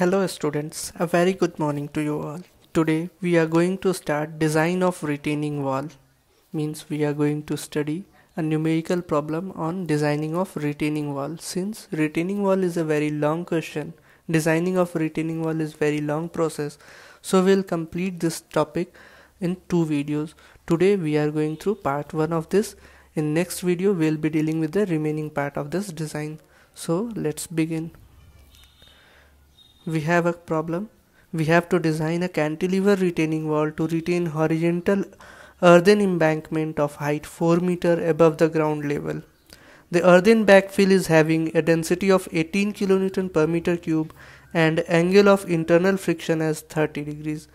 Hello students, a very good morning to you all. Today we are going to start design of retaining wall. Means we are going to study a numerical problem on designing of retaining wall. Since retaining wall is a very long question, designing of retaining wall is very long process. So we'll complete this topic in two videos. Today we are going through part 1 of this. In next video we'll be dealing with the remaining part of this design. So let's begin we have a problem. We have to design a cantilever retaining wall to retain horizontal earthen embankment of height 4 meter above the ground level. The earthen backfill is having a density of 18 kN per meter cube and angle of internal friction as 30 degrees.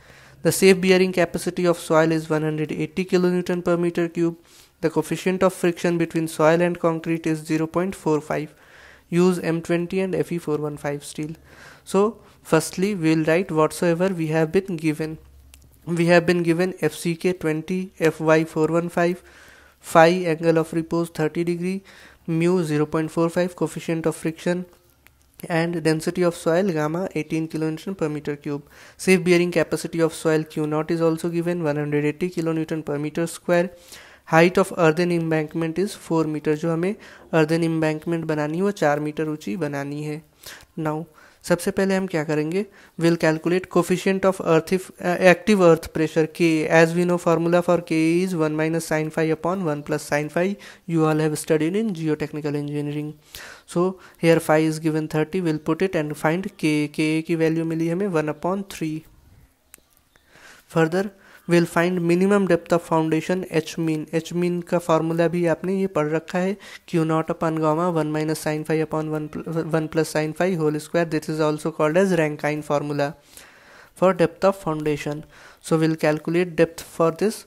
The safe bearing capacity of soil is 180 kN per meter cube. The coefficient of friction between soil and concrete is 0.45. Use M20 and Fe415 steel. So Firstly, we will write whatsoever we have been given. We have been given FCK 20, FY 415, phi angle of repose 30 degree, mu 0.45, coefficient of friction and density of soil gamma 18 kilonewton per meter cube. Safe bearing capacity of soil Q0 is also given 180 kilonewton per meter square. Height of earthen embankment is four metre जो हमें earthen embankment बनानी है वो चार metre ऊंची बनानी है now सबसे पहले हम क्या करेंगे will calculate coefficient of earth active earth pressure K as we know formula for K is one minus sine five upon one plus sine five you all have studied in geotechnical engineering so here five is given thirty will put it and find K K की value मिली हमें one upon three further will find minimum depth of foundation H min H min का formula भी आपने ये पढ़ रखा है q naught upon gamma one minus sine five upon one one plus sine five whole square this is also called as Rankine formula for depth of foundation so will calculate depth for this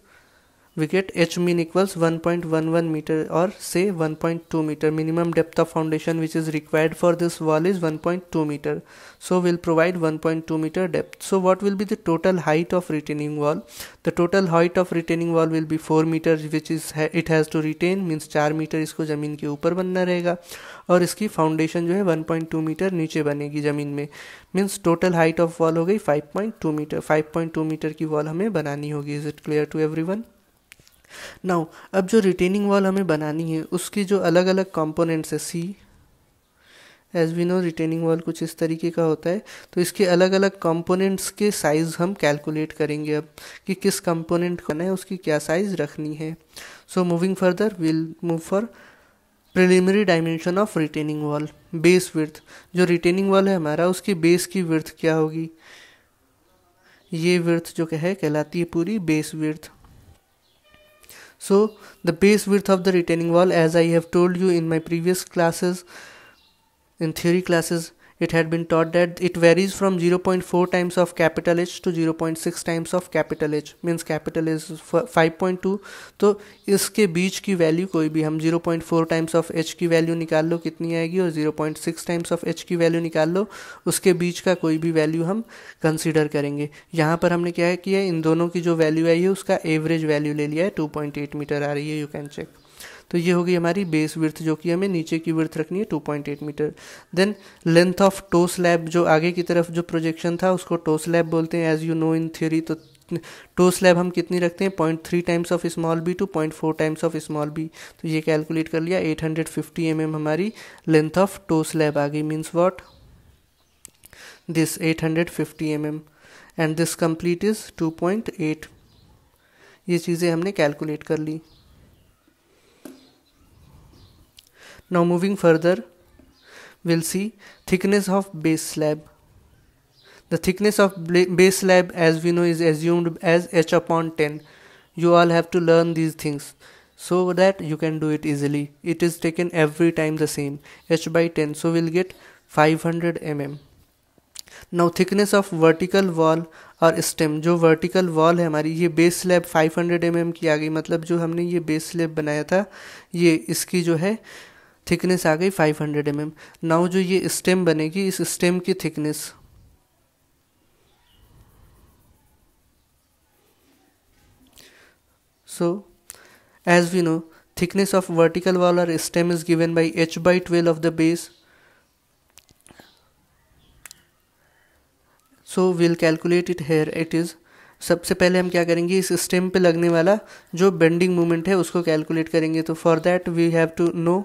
we get h mean equals 1.11 meter or say 1.2 meter minimum depth of foundation which is required for this wall is 1.2 meter so we'll provide 1.2 meter depth so what will be the total height of retaining wall the total height of retaining wall will be 4 meter which is it has to retain means 4 meter इसको ज़मीन के ऊपर बनना रहेगा और इसकी foundation जो है 1.2 मीटर नीचे बनेगी ज़मीन में means total height of wall हो गई 5.2 मीटर 5.2 मीटर की वॉल हमें बनानी होगी is it clear to everyone now अब जो रिटेनिंग वॉल हमें बनानी है उसकी जो अलग अलग कंपोनेंट्स है see as we know retaining wall कुछ इस तरीके का होता है तो इसके अलग अलग कंपोनेंट्स के साइज़ हम कैलकुलेट करेंगे अब कि किस कंपोनेंट को है उसकी क्या साइज़ रखनी है so moving further will move for preliminary dimension of retaining wall base width जो रिटेनिंग वॉल है हमारा उसकी बेस की विर्थ क्या होगी ये विर्थ जो है कहलाती है पूरी base width So the base width of the retaining wall as I have told you in my previous classes in theory classes it had been taught that it varies from 0.4 times of capital H to 0.6 times of capital H means capital is 5.2 तो इसके बीच की value कोई भी हम 0.4 times of H की value निकाल लो कितनी आएगी और 0.6 टाइम्स ऑफ H की वैल्यू निकाल लो उसके बीच का कोई भी वैल्यू हम कंसिडर करेंगे यहाँ पर हमने क्या किया इन दोनों की जो वैल्यू आई है उसका एवरेज वैल्यू ले लिया है 2.8 मीटर आ रही है यू कैन चेक तो ये होगी हमारी बेस विर्थ जो कि हमें नीचे की विर्थ रखनी है 2.8 metre then length of toe slab जो आगे की तरफ जो प्रोजेक्शन था उसको टो स्लैब बोलते हैं as you know in theory तो टो स्लैब हम कितनी रखते हैं point three times of small B to point four times of small B तो ये कैलकुलेट कर लिया eight hundred fifty M M हमारी लेंथ ऑफ टो स्लैब आ गई means what this eight hundred fifty M M and this complete is two point eight ये चीज़ें हमने कैलकुलेट कर ली Now moving further, we'll see thickness of base slab. The thickness of base slab as we know is assumed as h upon 10. You all have to learn these things so that you can do it easily. It is taken every time the same h by 10 so we'll get 500 mm. Now thickness of vertical wall or stem जो vertical wall है हमारी ये base slab 500 mm की आ गई मतलब जो हमने ये बेस स्लैब बनाया था ये इसकी जो है थिकनेस आ गई 500 हंड्रेड mm. नाउ जो ये स्टेम बनेगी इस स्टेम की thickness so as we know thickness of vertical wall और stem is given by H by twelve of the base so will calculate it here it is सबसे पहले हम क्या करेंगे इस स्टेम पे लगने वाला जो बेंडिंग मोमेंट है उसको कैलकुलेट करेंगे तो for that we have to know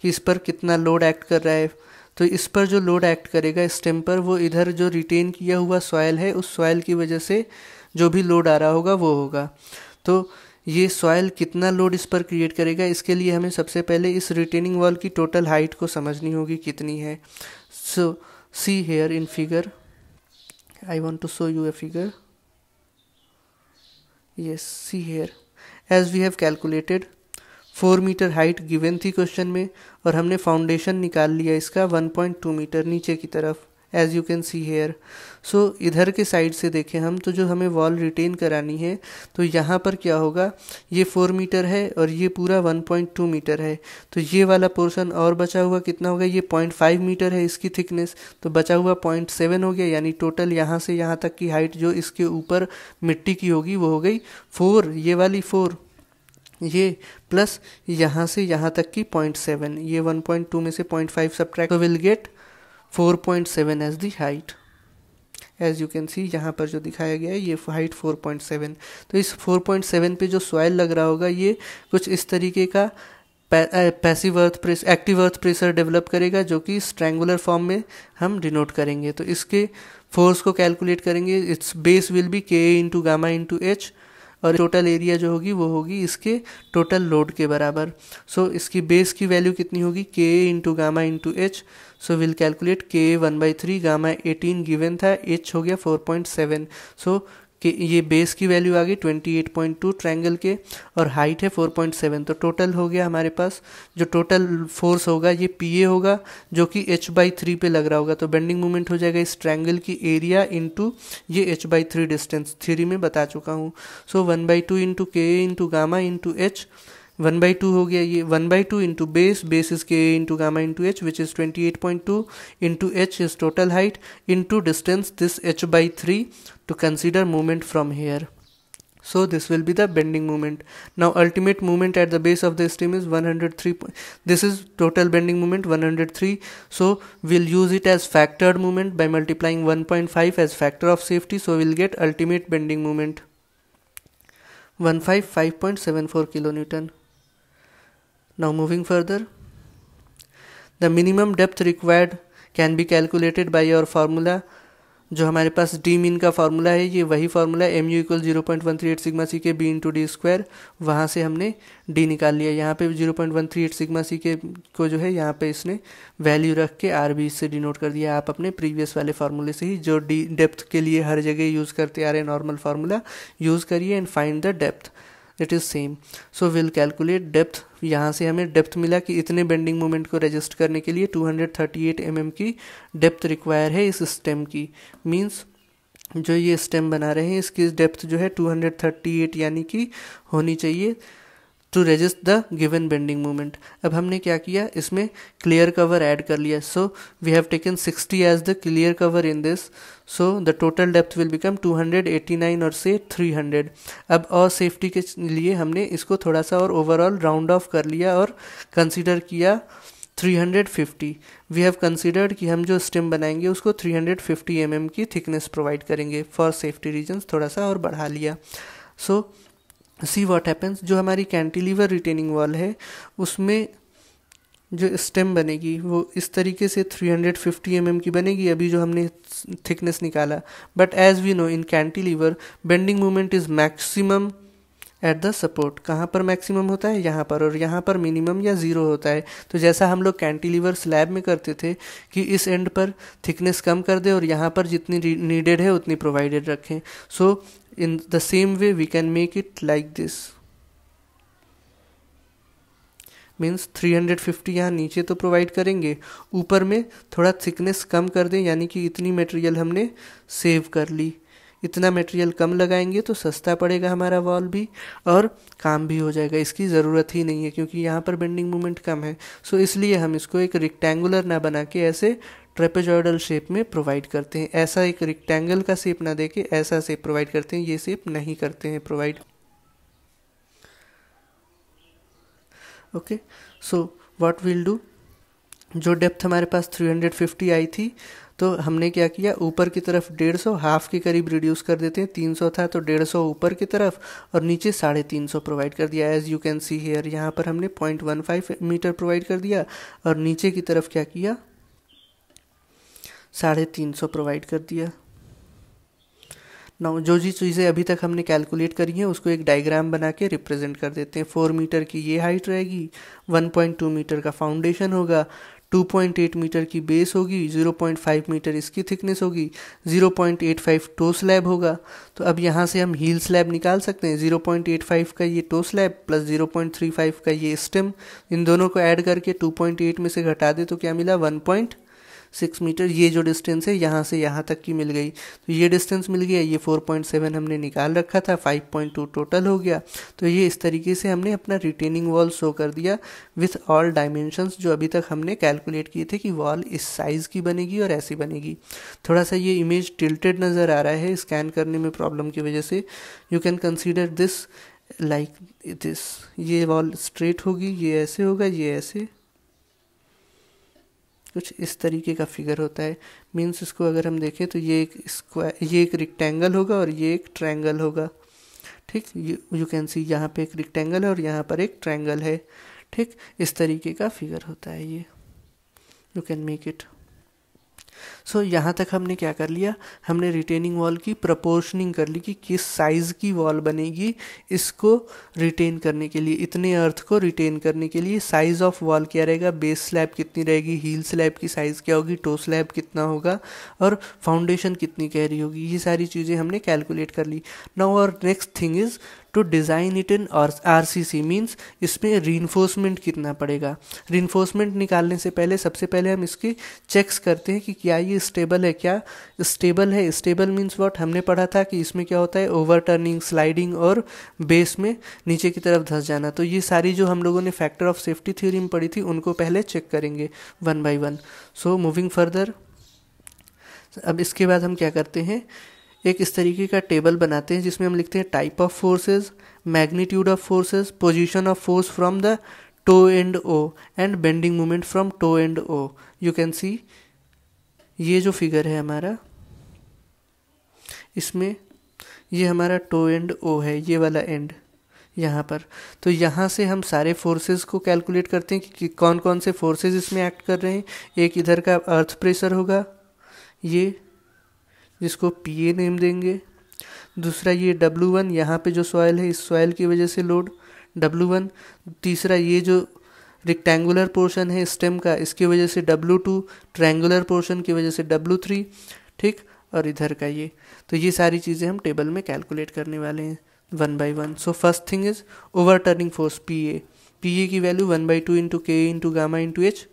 कि इस पर कितना लोड एक्ट कर रहा है तो इस पर जो लोड एक्ट करेगा स्टेम पर वो इधर जो रिटेन किया हुआ सॉयल है उस सॉयल की वजह से जो भी लोड आ रहा होगा वो होगा तो ये सॉयल कितना लोड इस पर क्रिएट करेगा इसके लिए हमें सबसे पहले इस रिटेनिंग वॉल की टोटल हाइट को समझनी होगी कितनी है so see here in figure I want to show you a figure ये see here as we have calculated four metre height given थी क्वेश्चन में और हमने फाउंडेशन निकाल लिया इसका वन पॉइंट टू मीटर नीचे की तरफ as you can see here so इधर के साइड से देखें हम तो जो हमें वॉल रिटेन करानी है तो यहाँ पर क्या होगा ये फोर मीटर है और ये पूरा वन पॉइंट टू मीटर है तो ये वाला पोर्शन और बचा हुआ कितना होगा ये पॉइंट फाइव मीटर है इसकी थिकनेस तो बचा हुआ पॉइंट सेवन हो गया यानी टोटल यहाँ से यहाँ तक की हाइट जो इसके ऊपर मिट्टी की होगी वो हो गई फोर ये वाली फोर ये प्लस यहाँ से यहाँ तक की पॉइंट सेवन ये वन पॉइंट टू में से point five subtract will get four point seven as the height as you can see यहाँ पर जो दिखाया गया है ये हाइट 4.7 तो इस 4.7 पे जो सॉयल लग रहा होगा ये कुछ इस तरीके का passive earth press active earth pressure develop करेगा जो कि स्ट्रैंगुलर फॉर्म में हम डिनोट करेंगे तो इसके फोर्स को कैलकुलेट करेंगे its base will be K into gamma into H और टोटल एरिया जो होगी वो होगी इसके टोटल लोड के बराबर सो so, इसकी बेस की वैल्यू कितनी होगी K into gamma into H so will calculate K one by three gamma eighteen given था एच हो गया फोर पॉइंट सेवन सो कि ये बेस की वैल्यू आ गई 28.2 ट्रायंगल के और हाइट है 4.7 तो टोटल हो गया हमारे पास जो टोटल फोर्स होगा ये पी ए होगा जो कि एच बाई थ्री पे लग रहा होगा तो बेंडिंग मोमेंट हो जाएगा इस ट्रायंगल की एरिया इंटू ये H by three distance three में बता चुका हूँ so one by two into K into gamma into H One by two हो गया ये one by two into base, base is के into gamma into h which is twenty eight point two into h is total height into distance this h by three to consider movement from here. So this will be the bending moment. Now ultimate moment at the base of the stem is 103. This is total bending moment 103. So we'll use it as factored moment by multiplying 1.5 as factor of safety. So we'll get ultimate bending moment 155.74 kilonewton. Now moving further, the minimum depth required can be calculated by your formula जो हमारे पास D min का formula है ये वही formula M U equal zero point one three eight sigma C K B into D square वहाँ से हमने डी निकाल लिया यहाँ पे zero point one three eight sigma C K को जो है यहाँ पे इसने वैल्यू रख के आर बी से डिनोट कर दिया आप अपने प्रीवियस वाले फार्मूले से ही जो डी डेप्थ के लिए हर जगह यूज़ करते आ रहे नॉर्मल फार्मूला यूज़ करिए and find the depth it is same so will calculate depth यहाँ से हमें डेप्थ मिला कि इतने बेंडिंग मोमेंट को रजिस्ट करने के लिए 238 mm की डेप्थ रिक्वायर है इस स्टेम की मीन्स जो ये स्टेम बना रहे हैं इसकी डेप्थ जो है 238 यानी कि होनी चाहिए to resist the given bending moment अब हमने क्या किया इसमें क्लियर कवर ऐड कर लिया so we have taken sixty as the clear cover in this so the total depth will become two hundred eighty nine or say three hundred अब और safety के लिए हमने इसको थोड़ा सा और ओवरऑल राउंड ऑफ कर लिया और कंसिडर किया three hundred fifty we have considered कि हम जो स्टेम बनाएंगे उसको three hundred fifty M M की थिकनेस प्रोवाइड करेंगे फॉर सेफ्टी रीजन थोड़ा सा और बढ़ा लिया so so, see what happens जो हमारी कैंटिलीवर रिटेनिंग वॉल है उसमें जो स्टेम बनेगी वो इस तरीके से 350 फिफ्टी mm की बनेगी अभी जो हमने थिकनेस निकाला but as we know in cantilever bending moment is maximum at the support कहाँ पर मैक्सिमम होता है यहाँ पर और यहाँ पर मिनिमम या ज़ीरो होता है तो जैसा हम लोग कैंटिलीवर स्लैब में करते थे कि इस एंड पर थिकनेस कम कर दे और यहाँ पर जितनी नीडेड है उतनी प्रोवाइडेड रखें so in the same way we can make it like this means 350 यहाँ नीचे तो प्रोवाइड करेंगे ऊपर में थोड़ा थिकनेस कम कर दें यानी कि इतनी मटेरियल हमने सेव कर ली इतना मटेरियल कम लगाएंगे तो सस्ता पड़ेगा हमारा वॉल भी और काम भी हो जाएगा इसकी ज़रूरत ही नहीं है क्योंकि यहाँ पर बेंडिंग मूवमेंट कम है सो इसलिए हम इसको एक रेक्टेंगुलर ना बना के ऐसे ट्रेपेजॉयडल शेप में प्रोवाइड करते हैं ऐसा एक रेक्टेंगल का शेप ना देके ऐसा शेप प्रोवाइड करते हैं ये शेप नहीं करते हैं provide okay so what will do जो डेप्थ हमारे पास 350 आई थी तो हमने क्या किया ऊपर की तरफ 150 हाफ के करीब रिड्यूस कर देते हैं 300 था तो 150 ऊपर की तरफ और नीचे साढ़े तीन सौ प्रोवाइड कर दिया as you can see here यहाँ पर हमने 0.15 मीटर प्रोवाइड कर दिया और नीचे की तरफ क्या किया साढ़े तीन सौ प्रोवाइड कर दिया नौ जो जी चीज़ें अभी तक हमने कैलकुलेट करी हैं उसको एक डायग्राम बना के रिप्रेजेंट कर देते हैं फोर मीटर की ये हाइट रहेगी वन पॉइंट टू मीटर का फाउंडेशन होगा 2.8 मीटर की बेस होगी 0.5 मीटर इसकी थिकनेस होगी 0.85 टो स्लैब होगा तो अब यहाँ से हम हील स्लैब निकाल सकते हैं 0.85 का ये टो स्लैब प्लस 0.35 का ये स्टेम इन दोनों को ऐड करके 2.8 में से घटा दे तो क्या मिला सिक्स मीटर ये जो डिस्टेंस है यहाँ से यहाँ तक की मिल गई तो ये डिस्टेंस मिल गया ये फोर पॉइंट सेवन हमने निकाल रखा था फाइव पॉइंट टू टोटल हो गया तो ये इस तरीके से हमने अपना रिटेनिंग वॉल शो कर दिया विथ ऑल डायमेंशंस जो अभी तक हमने कैलकुलेट किए थे कि वॉल इस साइज़ की बनेगी और ऐसी बनेगी थोड़ा सा ये इमेज टिल्टेड नज़र आ रहा है स्कैन करने में प्रॉब्लम की वजह से you can consider this like this ये वॉल स्ट्रेट होगी ये ऐसे होगा ये ऐसे कुछ इस तरीके का फिगर होता है मीन्स इसको अगर हम देखें तो ये एक स्क्वायर ये एक रिक्टेंगल होगा और ये एक ट्रायंगल होगा ठीक यू कैन सी यहाँ पे एक रिक्टेंगल है और यहाँ पर एक ट्रायंगल है ठीक इस तरीके का फिगर होता है ये you can make it so so, यहाँ तक हमने क्या कर लिया हमने रिटेनिंग वॉल की प्रपोर्शनिंग कर ली कि किस साइज़ की वॉल बनेगी इसको रिटेन करने के लिए इतने अर्थ को रिटेन करने के लिए साइज़ ऑफ वॉल क्या रहेगा बेस स्लैब कितनी रहेगी हील स्लैब की साइज़ क्या होगी टो स्लैब कितना होगा और फाउंडेशन कितनी रही होगी ये सारी चीज़ें हमने कैलकुलेट कर ली नाउ और next thing is to design it in और आर सी सी मीन्स इसमें रीनफोर्समेंट कितना पड़ेगा रीनफोर्समेंट निकालने से पहले सबसे पहले हम इसकी चेक्स करते हैं कि क्या ये स्टेबल है क्या स्टेबल है स्टेबल मीन्स वॉट हमने पढ़ा था कि इसमें क्या होता है ओवर टर्निंग स्लाइडिंग और बेस में नीचे की तरफ धस जाना तो ये सारी जो हम लोगों ने फैक्टर ऑफ सेफ्टी थ्योरी में पढ़ी थी उनको पहले चेक करेंगे one by one so moving further अब इसके बाद हम क्या करते हैं एक इस तरीके का टेबल बनाते हैं जिसमें हम लिखते हैं type of forces magnitude of forces position of force from the toe end O and bending moment from toe end O you can see ये जो फिगर है हमारा इसमें ये हमारा टो एंड ओ है ये वाला एंड यहाँ पर तो यहाँ से हम सारे फोर्सेस को कैलकुलेट करते हैं कि कौन कौन से फोर्सेस इसमें एक्ट कर रहे हैं एक इधर का अर्थ प्रेशर होगा ये जिसको पी ए नेम देंगे दूसरा ये डब्लू वन यहाँ पर जो सॉयल है इस सॉयल की वजह से लोड डब्लू वन तीसरा ये जो रिक्टेंगुलर पोर्शन है स्टेम का इसकी वजह से डब्लू टू ट्रैंगुलर पोर्शन की वजह से डब्लू थ्री ठीक और इधर का ये तो ये सारी चीज़ें हम टेबल में कैलकुलेट करने वाले हैं one by one so first thing is overturning force P A P A की value one by two into K into gamma into H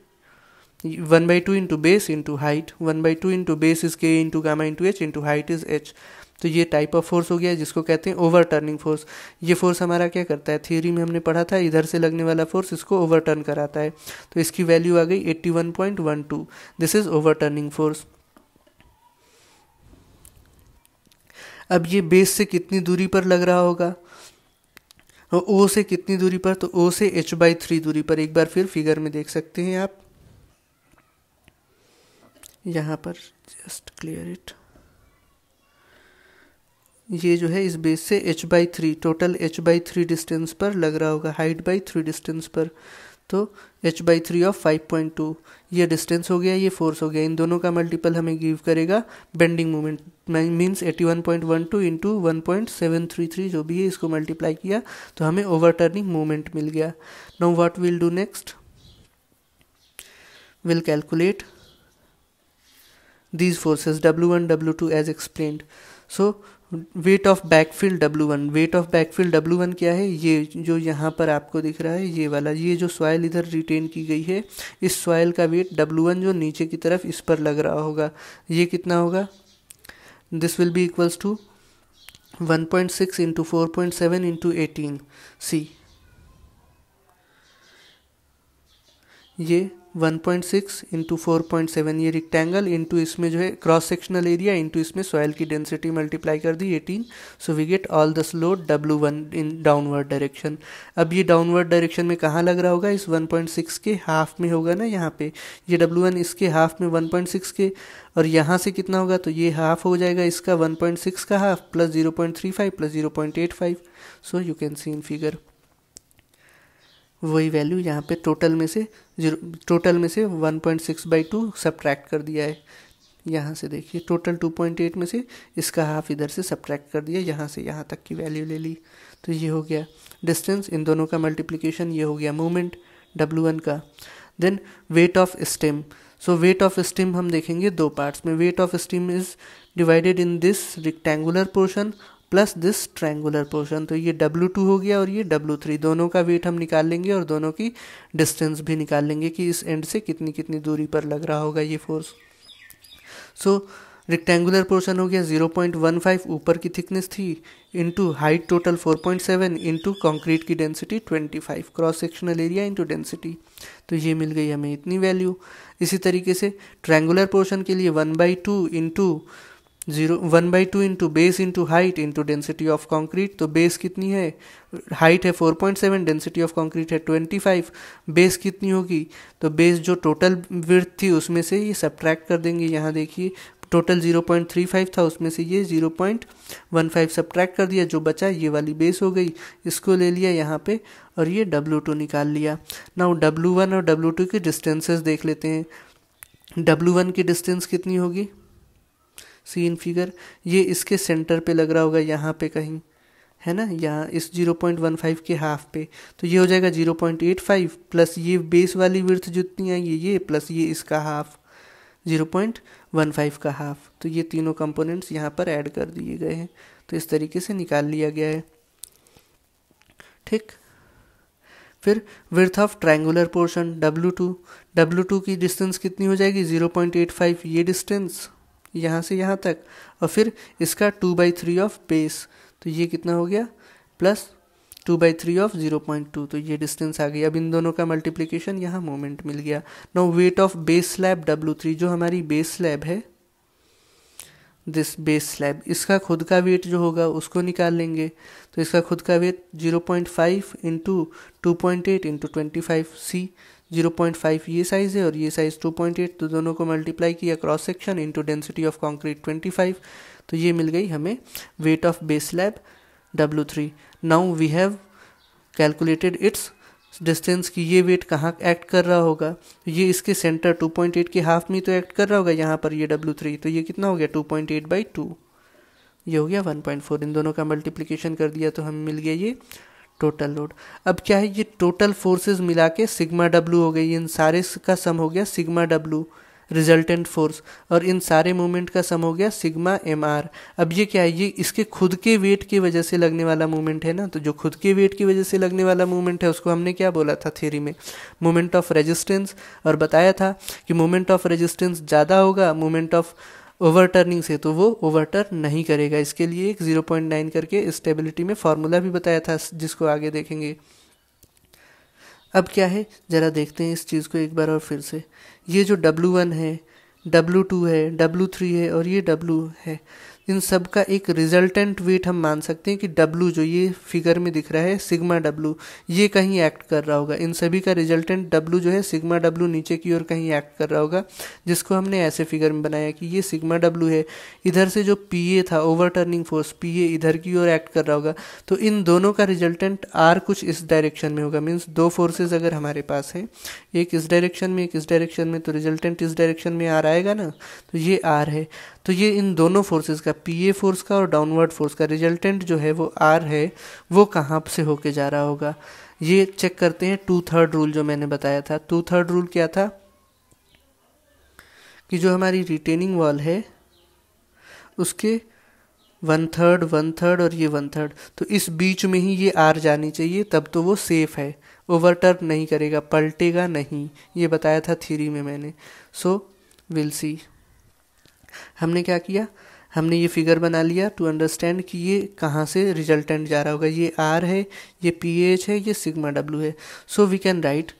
one by two into base into height one by two into base is K into gamma into H into height is H तो ये type of force हो गया जिसको कहते हैं overturning force ये force हमारा क्या करता है थ्योरी में हमने पढ़ा था इधर से लगने वाला फोर्स इसको ओवर टर्न कराता है तो इसकी वैल्यू आ गई eighty one one point two this is overturning force अब ये बेस से कितनी दूरी पर लग रहा होगा ओ से कितनी दूरी पर तो ओ से एच बाई थ्री दूरी पर एक बार फिर फिगर में देख सकते हैं आप यहाँ पर जस्ट क्लियर इट ये जो है इस बेस से h by three total h by three distance पर लग रहा होगा हाइट बाई थ्री डिस्टेंस पर तो h by three of five point two ये डिस्टेंस हो गया ये फोर्स हो गया इन दोनों का मल्टीपल हमें गिव करेगा bending moment means eighty one point one two into one point seven three three जो भी है इसको मल्टीप्लाई किया तो हमें ओवर टर्निंग मोमेंट मिल गया now what will do next will calculate these these one W1, two as explain so weight of backfield W one weight of backfield W one क्या है ये जो यहाँ पर आपको दिख रहा है ये वाला ये जो सॉयल इधर रिटेन की गई है इस सॉयल का वेट डब्ल्यू वन जो नीचे की तरफ इस पर लग रहा होगा ये कितना होगा this will be equals to one point six into four point seven into eighteen see ये one point six into four point seven ये रिक्टेंगल इंटू इसमें जो है क्रॉस सेक्शनल एरिया इंटू इसमें सॉयल की डेंसिटी मल्टीप्लाई कर दी eighteen so we get all the load W one in downward direction अब ये डाउनवर्ड डायरेक्शन में कहाँ लग रहा होगा इस वन पॉइंट सिक्स के हाफ में होगा ना यहाँ पे ये डब्ल्यू वन इसके हाफ में वन पॉइंट सिक्स के और यहाँ से कितना होगा तो ये हाफ हो जाएगा इसका वन पॉइंट सिक्स का half plus zero point three five plus zero point eight five so you can see in figure वही वैल्यू यहाँ पे टोटल में से जीरो टोटल में से 1.6 point six by two subtract कर दिया है यहाँ से देखिए टोटल 2.8 में से इसका हाफ इधर से सब्ट्रैक्ट कर दिया यहाँ से यहाँ तक की वैल्यू ले ली तो ये हो गया डिस्टेंस इन दोनों का मल्टीप्लीकेशन ये हो गया मूवमेंट डब्ल्यू वन का then weight of stem so weight of stem हम देखेंगे दो पार्ट्स में weight of stem is divided in this rectangular portion plus this triangular portion तो ये W2 हो गया और ये W3 दोनों का वेट हम निकाल लेंगे और दोनों की डिस्टेंस भी निकाल लेंगे कि इस एंड से कितनी कितनी दूरी पर लग रहा होगा ये फोर्स सो रेक्टेंगुलर पोर्शन हो गया 0.15 ऊपर की थिकनेस थी into height total 4.7 point into concrete की density 25 cross sectional area into density तो ये मिल गई हमें इतनी वैल्यू इसी तरीके से ट्रैंगुलर पोर्शन के लिए 1 by two into zero one by two into base into height into density of concrete तो बेस कितनी है हाइट है four point seven density of concrete है ट्वेंटी फाइव बेस कितनी होगी तो बेस जो टोटल विर्थ थी उसमें से ये सब्ट्रैक्ट कर देंगे यहाँ देखिए total zero point three five था उसमें से ये zero point one five subtract कर दिया जो बचा ये वाली बेस हो गई इसको ले लिया यहाँ पे और ये टू निकाल लिया नाउ वन और टू की डिस्टेंसेज देख लेते हैं W1 की डिस्टेंस कितनी होगी सीन फिगर ये इसके सेंटर पे लग रहा होगा यहाँ पे कहीं है ना यहाँ इस 0.15 के हाफ पे तो ये हो जाएगा 0.85 प्लस ये बेस वाली विर्थ जितनी आई है ये प्लस ये इसका हाफ 0.15 का हाफ तो ये तीनों कंपोनेंट्स यहाँ पर ऐड कर दिए गए हैं तो इस तरीके से निकाल लिया गया है ठीक फिर विर्थ of triangular portion W2 W2 की डिस्टेंस कितनी हो जाएगी 0.85 ये डिस्टेंस यहाँ से यहाँ तक और फिर इसका two by three of base तो ये कितना हो गया plus two by three of zero point two तो ये डिस्टेंस आ गई अब इन दोनों का मल्टीप्लीकेशन यहाँ मोमेंट मिल गया now weight of base slab W three जो हमारी बेस स्लैब है दिस बेस स्लैब इसका खुद का वेट जो होगा उसको निकाल लेंगे तो इसका खुद का weight zero point five into two point eight into twenty five see zero point five ये साइज़ है और ये साइज़ टू पॉइंट एट तो दोनों को मल्टीप्लाई किया cross section into density of concrete twenty five तो ये मिल गई हमें weight of base slab W three now we have calculated its distance की ये वेट कहाँ एक्ट कर रहा होगा ये इसके सेंटर 2.8 के हाफ में तो एक्ट कर रहा होगा यहाँ पर ये थ्री तो ये कितना हो गया two point eight by two ये हो गया फोर इन दोनों का मल्टीप्लीकेशन कर दिया तो हमें मिल गया ये टोटल लोड अब क्या है ये टोटल फोर्सेस मिला के सिग्मा डब्लू हो गई इन सारे का सम हो गया सिग्मा डब्लू रिजल्टेंट फोर्स और इन सारे मोमेंट का सम हो गया सिग्मा एम आर अब ये क्या है ये इसके खुद के वेट की वजह से लगने वाला मूवमेंट है ना तो जो खुद के वेट की वजह से लगने वाला मूवमेंट है उसको हमने क्या बोला था थ्योरी में मोमेंट ऑफ रेजिस्टेंस और बताया था कि मोमेंट ऑफ रेजिस्टेंस ज़्यादा होगा मोमेंट ऑफ ओवरटर्निंग से तो वो ओवरटर्न नहीं करेगा इसके लिए एक ज़ीरो पॉइंट नाइन करके स्टेबिलिटी में फार्मूला भी बताया था जिसको आगे देखेंगे अब क्या है ज़रा देखते हैं इस चीज़ को एक बार और फिर से ये जो डब्लू वन है डब्लू टू है डब्लू थ्री है और ये डब्लू है इन सब का एक रिजल्टेंट वेट हम मान सकते हैं कि डब्ल्यू जो ये फिगर में दिख रहा है सिग्मा डब्ल्यू ये कहीं एक्ट कर रहा होगा इन सभी का रिजल्टेंट डब्लू जो है सिग्मा डब्ल्यू नीचे की ओर कहीं एक्ट कर रहा होगा जिसको हमने ऐसे फिगर में बनाया कि ये सिग्मा डब्ल्यू है इधर से जो पी ए था overturning force P A इधर की ओर एक्ट कर रहा होगा तो इन दोनों का रिजल्टेंट आर कुछ इस डायरेक्शन में होगा मीन्स दो फोर्सेज अगर हमारे पास है एक इस डायरेक्शन में एक इस डायरेक्शन में तो रिजल्टेंट इस डायरेक्शन में आर आएगा ना तो ये आर है तो ये इन दोनों फोर्सेस का पी ए फोर्स का और डाउनवर्ड फोर्स का रिजल्टेंट जो है वो आर है वो कहाँ से होके जा रहा होगा ये चेक करते हैं टू थर्ड रूल जो मैंने बताया था टू थर्ड रूल क्या था कि जो हमारी रिटेनिंग वॉल है उसके वन थर्ड वन थर्ड और ये वन थर्ड तो इस बीच में ही ये आर जानी चाहिए तब तो वो सेफ है ओवरटर्न नहीं करेगा पलटेगा नहीं ये बताया था थ्योरी में मैंने सो विल सी हमने क्या किया हमने ये फिगर बना लिया टू अंडरस्टैंड कि ये कहाँ से रिजल्टेंट जा रहा होगा ये आर है ये पी एच है ये सिग्मा डब्ल्यू है सो वी कैन राइट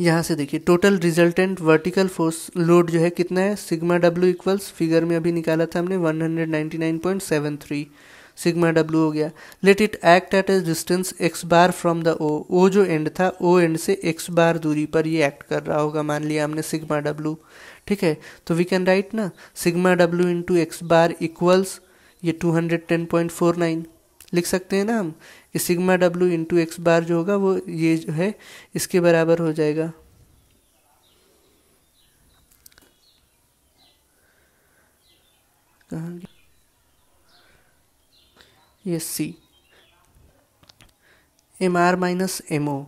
यहाँ से देखिए total resultant vertical force load जो है कितना है सिग्मा डब्ल्यू इक्वल्स फिगर में अभी निकाला था हमने 199.73 सिग्मा डब्ल्यू हो गया let it act at a distance X bar from the O O जो एंड था ओ एंड से एक्स बार दूरी पर ये एक्ट कर रहा होगा मान लिया हमने सिग्मा डब्ल्यू ठीक है तो वी कैन राइट ना sigma W into X bar equals ये two hundred ten point four nine लिख सकते हैं ना हम कि sigma W into X bar जो होगा वो ये जो है इसके बराबर हो जाएगा ये see M R minus M O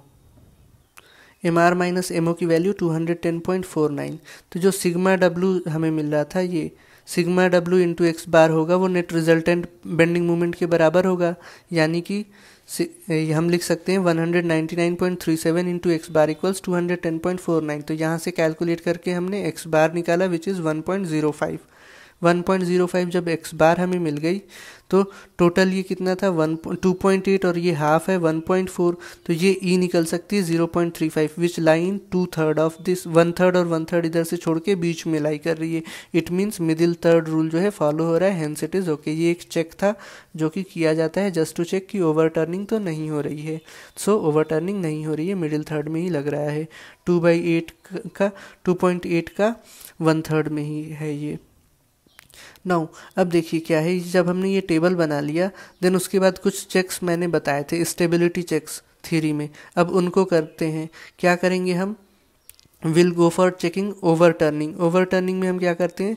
M R minus M O की value two hundred ten point four nine तो जो सिग्मा डब्ल्यू हमें मिल रहा था ये sigma W into X bar होगा वो नेट रिजल्टेंट बेंडिंग मोमेंट के बराबर होगा यानी कि हम लिख सकते हैं one hundred ninety nine point three seven into X bar equals two hundred ten point four nine तो यहाँ से कैलकुलेट करके हमने एक्स बार निकाला which is one point zero five 1.05 जब एक्स बार हमें मिल गई तो टोटल ये कितना था वन टू पॉइंट एट और ये हाफ है 1.4 तो ये ई e निकल सकती है 0.35 which line two third of this one third और वन थर्ड इधर से छोड़ के बीच में लाई कर रही है it means middle third rule जो है फॉलो हो रहा है हैंस इट इज़ ओके ये एक चेक था जो कि किया जाता है जस्ट टू चेक कि ओवर टर्निंग तो नहीं हो रही है सो ओवर टर्निंग नहीं हो रही है मिडिल थर्ड में ही लग रहा है टू बाई एट का टू पॉइंट एट का वन थर्ड में ही है ये नाउ अब देखिए क्या है जब हमने ये टेबल बना लिया देन उसके बाद कुछ चेक्स मैंने बताए थे स्टेबिलिटी चेक्स थ्योरी में अब उनको करते हैं क्या करेंगे हम will go for checking overturning overturning में हम क्या करते हैं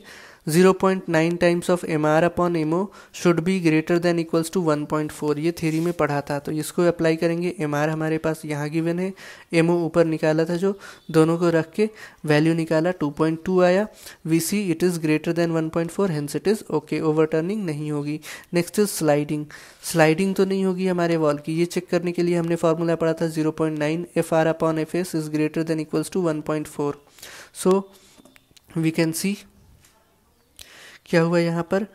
0.9 times of M R upon M O should be greater than equals to 1.4 ये थेरी में पढ़ा था तो इसको अप्लाई करेंगे एम आर हमारे पास यहाँ गिवन है एम ओ ऊपर निकाला था जो दोनों को रख के वैल्यू निकाला 2.2 आया we see it is greater than 1.4 hence it is okay overturning नहीं होगी नेक्स्ट इज स्लाइडिंग स्लाइडिंग तो नहीं होगी हमारे वॉल की ये चेक करने के लिए हमने फार्मूला पढ़ा था 0.9 F R upon F S is greater than equals to four so we can see क्या हुआ यहाँ पर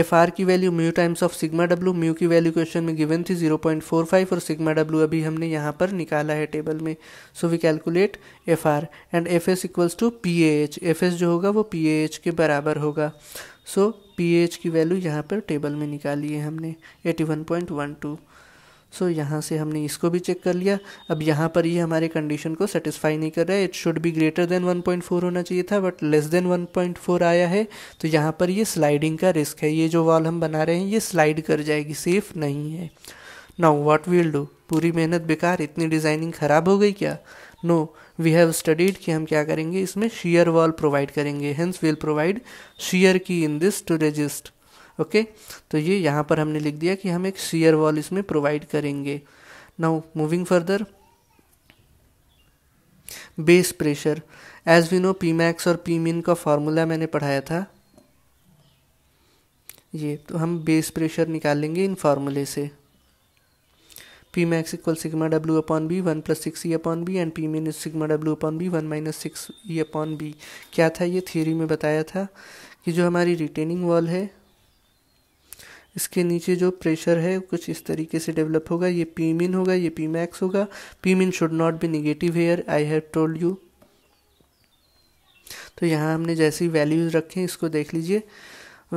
एफ आर की value mu times of sigma W mu की वैल्यू क्वेश्चन में गिवन थी 0.45 और सिग्मा डब्ल्यू अभी हमने यहाँ पर निकाला है टेबल में so we calculate F R and F S equals to P H F S जो होगा वो पी एच के बराबर होगा सो पी एच की वैल्यू यहाँ पर टेबल में निकाली है हमने eighty one point one two so so, यहाँ से हमने इसको भी चेक कर लिया अब यहाँ पर ये हमारे कंडीशन को सेटिस्फाई नहीं कर रहा है it should be greater than 1.4 होना चाहिए था बट लेस देन 1.4 आया है तो यहाँ पर ये स्लाइडिंग का रिस्क है ये जो वॉल हम बना रहे हैं ये स्लाइड कर जाएगी सेफ नहीं है नाउ व्हाट वील डू पूरी मेहनत बेकार इतनी डिज़ाइनिंग ख़राब हो गई क्या नो वी हैव स्टडीड कि हम क्या करेंगे इसमें शीयर वॉल प्रोवाइड करेंगे hence we'll provide shear key in this to resist okay तो ये यहाँ पर हमने लिख दिया कि हम एक सीयर वॉल इसमें प्रोवाइड करेंगे now moving further base pressure as we know P max और पी मिन का फार्मूला मैंने पढ़ाया था ये तो हम बेस प्रेशर निकाल लेंगे इन फार्मूले से P max equal sigma W upon B one plus six E upon B and P is sigma W upon B one minus six E upon B क्या था ये थ्योरी में बताया था कि जो हमारी रिटेनिंग वॉल है इसके नीचे जो प्रेशर है कुछ इस तरीके से डेवलप होगा ये पी मिन होगा ये पी मैक्स होगा P min should not be negative here I have told you तो यहाँ हमने जैसे ही वैल्यूज रखे इसको देख लीजिए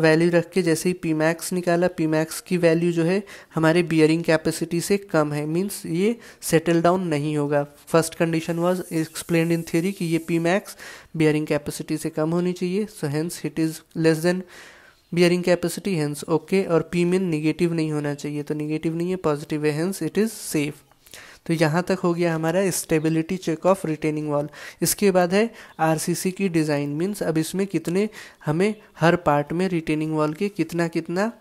वैल्यू रख के जैसे ही पी मैक्स निकाला पी मैक्स की वैल्यू जो है हमारे बियरिंग कैपेसिटी से कम है मीन्स ये सेटल डाउन नहीं होगा first condition was explain in theory कि ये पी मैक्स बियरिंग कैपेसिटी से कम होनी चाहिए so hence it is less than bearing capacity hence okay और पी मिन निगेटिव नहीं होना चाहिए तो निगेटिव नहीं है पॉजिटिव है हैंस इट इज़ सेफ तो यहाँ तक हो गया हमारा stability check of retaining wall इसके बाद है आरसीसी की डिज़ाइन मीन्स अब इसमें कितने हमें हर पार्ट में रिटेनिंग वॉल के कितना कितना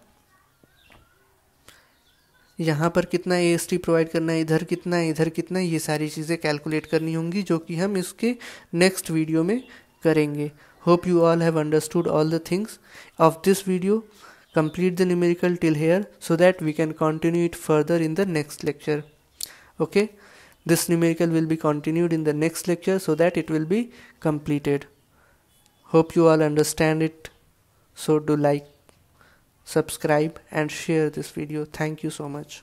यहाँ पर कितना ए एस टी प्रोवाइड करना है इधर कितना इधर कितना ये सारी चीज़ें कैलकुलेट करनी होंगी जो कि हम इसके नेक्स्ट वीडियो में करेंगे Hope you all have understood all the things of this video. Complete the numerical till here so that we can continue it further in the next lecture. Okay, this numerical will be continued in the next lecture so that it will be completed. Hope you all understand it. So do like, subscribe and share this video. Thank you so much.